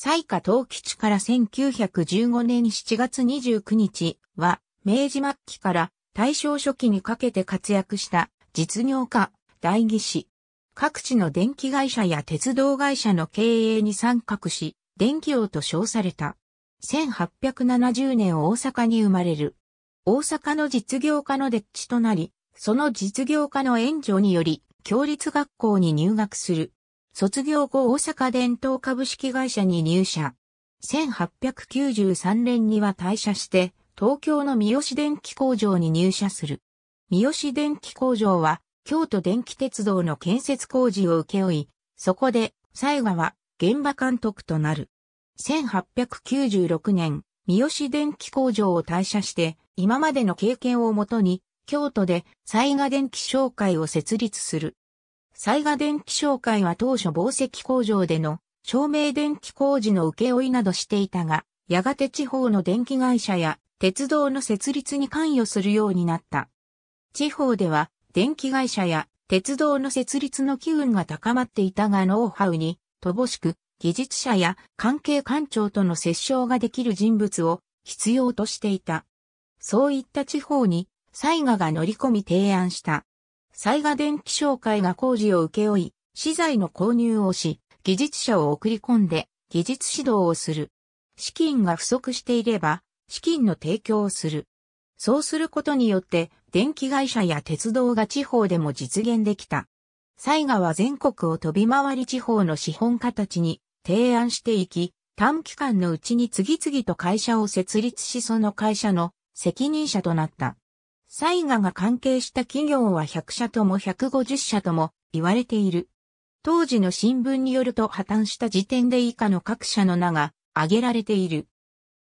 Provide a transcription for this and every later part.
西下東吉から1915年7月29日は、明治末期から大正初期にかけて活躍した実業家、大義士。各地の電気会社や鉄道会社の経営に参画し、電気王と称された。1870年大阪に生まれる。大阪の実業家のデッチとなり、その実業家の援助により、共立学校に入学する。卒業後大阪伝統株式会社に入社。1893年には退社して、東京の三好電機工場に入社する。三好電機工場は、京都電気鉄道の建設工事を請け負い、そこで、西賀は現場監督となる。1896年、三好電機工場を退社して、今までの経験をもとに、京都で西賀電機商会を設立する。災害電気商会は当初紡績工場での照明電気工事の請負などしていたが、やがて地方の電気会社や鉄道の設立に関与するようになった。地方では電気会社や鉄道の設立の機運が高まっていたがノウハウに乏しく技術者や関係官庁との折衝ができる人物を必要としていた。そういった地方に、災害が乗り込み提案した。災害電気商会が工事を請け負い、資材の購入をし、技術者を送り込んで、技術指導をする。資金が不足していれば、資金の提供をする。そうすることによって、電気会社や鉄道が地方でも実現できた。災害は全国を飛び回り地方の資本家たちに提案していき、短期間のうちに次々と会社を設立しその会社の責任者となった。サイガが関係した企業は100社とも150社とも言われている。当時の新聞によると破綻した時点で以下の各社の名が挙げられている。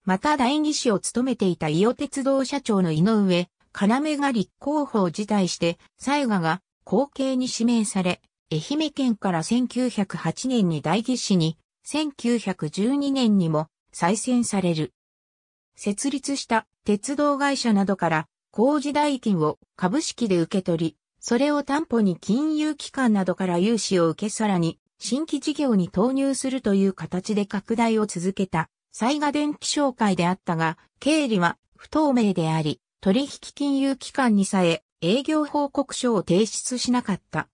また第二士を務めていた伊予鉄道社長の井上、要が立候補を辞退して、西賀が後継に指名され、愛媛県から1908年に代議士に、1912年にも再選される。設立した鉄道会社などから工事代金を株式で受け取り、それを担保に金融機関などから融資を受けさらに、新規事業に投入するという形で拡大を続けた、災害電気商会であったが、経理は不透明であり、取引金融機関にさえ営業報告書を提出しなかった。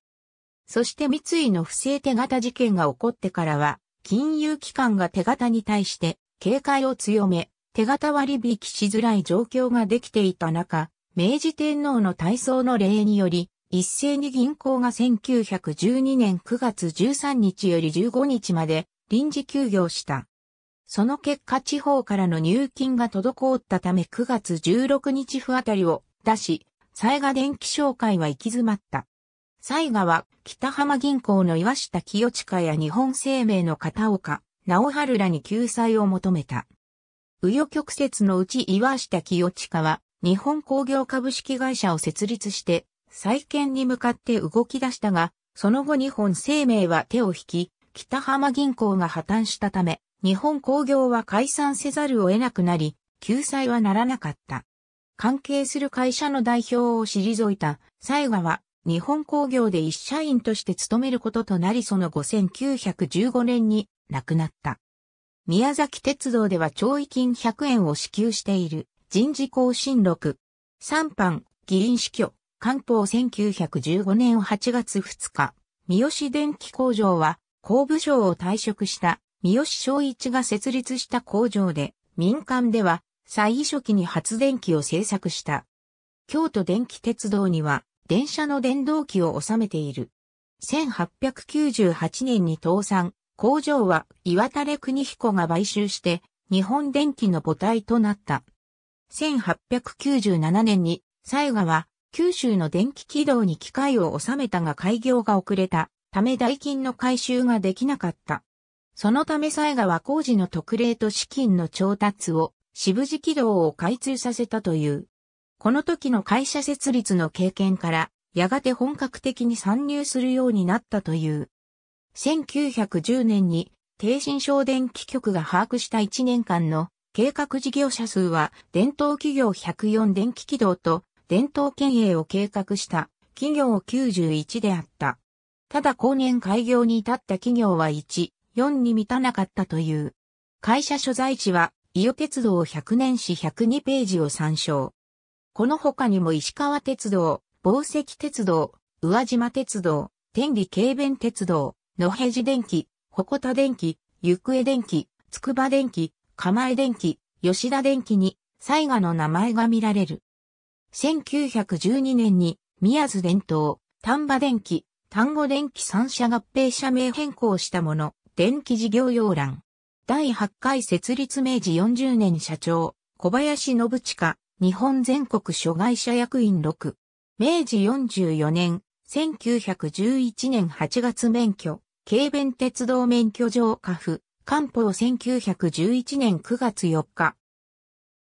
そして三井の不正手形事件が起こってからは、金融機関が手形に対して警戒を強め、手形割引しづらい状況ができていた中、明治天皇の体操の例により、一斉に銀行が1912年9月13日より15日まで臨時休業した。その結果地方からの入金が滞ったため9月16日付あたりを出し、西賀電気商会は行き詰まった。西賀は北浜銀行の岩下清近や日本生命の片岡、直春らに救済を求めた。右与曲折のうち岩下清親は、日本工業株式会社を設立して、再建に向かって動き出したが、その後日本生命は手を引き、北浜銀行が破綻したため、日本工業は解散せざるを得なくなり、救済はならなかった。関係する会社の代表を退いた、西賀は、日本工業で一社員として勤めることとなりその後1915年に亡くなった。宮崎鉄道では懲役金100円を支給している人事更新録。3班、議員死去、官報1915年8月2日、三好電機工場は、工部省を退職した三好昭一が設立した工場で、民間では、最初期に発電機を製作した。京都電気鉄道には、電車の電動機を収めている。1898年に倒産、工場は岩垂邦彦が買収して日本電機の母体となった。1897年に、西賀は九州の電気軌道に機械を収めたが開業が遅れたため代金の回収ができなかった。そのため西賀は工事の特例と資金の調達を渋地軌道を開通させたという。この時の会社設立の経験から、やがて本格的に参入するようになったという。1910年に、低新省電気局が把握した1年間の計画事業者数は、伝統企業104電気軌道と、伝統県営を計画した企業91であった。ただ後年開業に至った企業は1、4に満たなかったという。会社所在地は、伊予鉄道100年史102ページを参照。この他にも石川鉄道、宝石鉄道、宇和島鉄道、天理軽弁鉄道、野辺寺電機、鉾田電機、行方電機、筑波電機、釜江電機、吉田電機に、西賀の名前が見られる。1912年に、宮津電灯、丹波電機、丹後電機三社合併社名変更したもの、電気事業要欄。第8回設立明治40年社長、小林信親、日本全国諸外社役員6。明治44年、1911年8月免許。軽便鉄道免許状下府、官報1911年9月4日。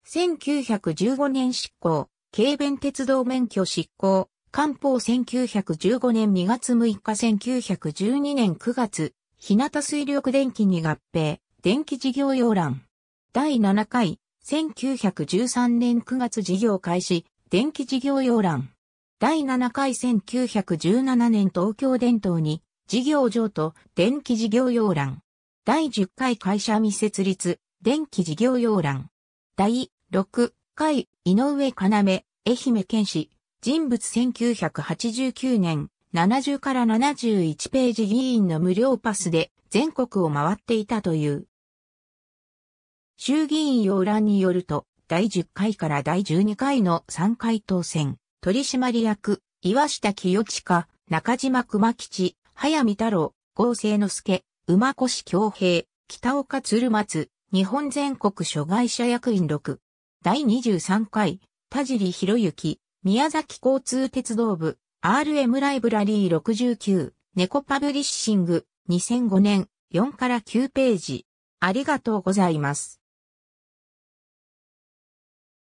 1915年執行、軽便鉄道免許執行、官報1915年2月6日1912年9月、日向水力電気に合併、電気事業要覧。第7回、1913年9月事業開始、電気事業要覧。第7回1917年東京電灯に、事業上と電気事業要欄。第10回会社未設立、電気事業要欄。第6回、井上要、愛媛県市、人物1989年、70から71ページ議員の無料パスで全国を回っていたという。衆議院要覧によると、第10回から第12回の3回当選、取締役、岩下清親、中島熊吉、早見太郎、合成之助、馬越京平、北岡鶴松、日本全国諸外社役員6。第23回、田尻博之、宮崎交通鉄道部、RM ライブラリー69、猫パブリッシング、2005年、4から9ページ。ありがとうございます。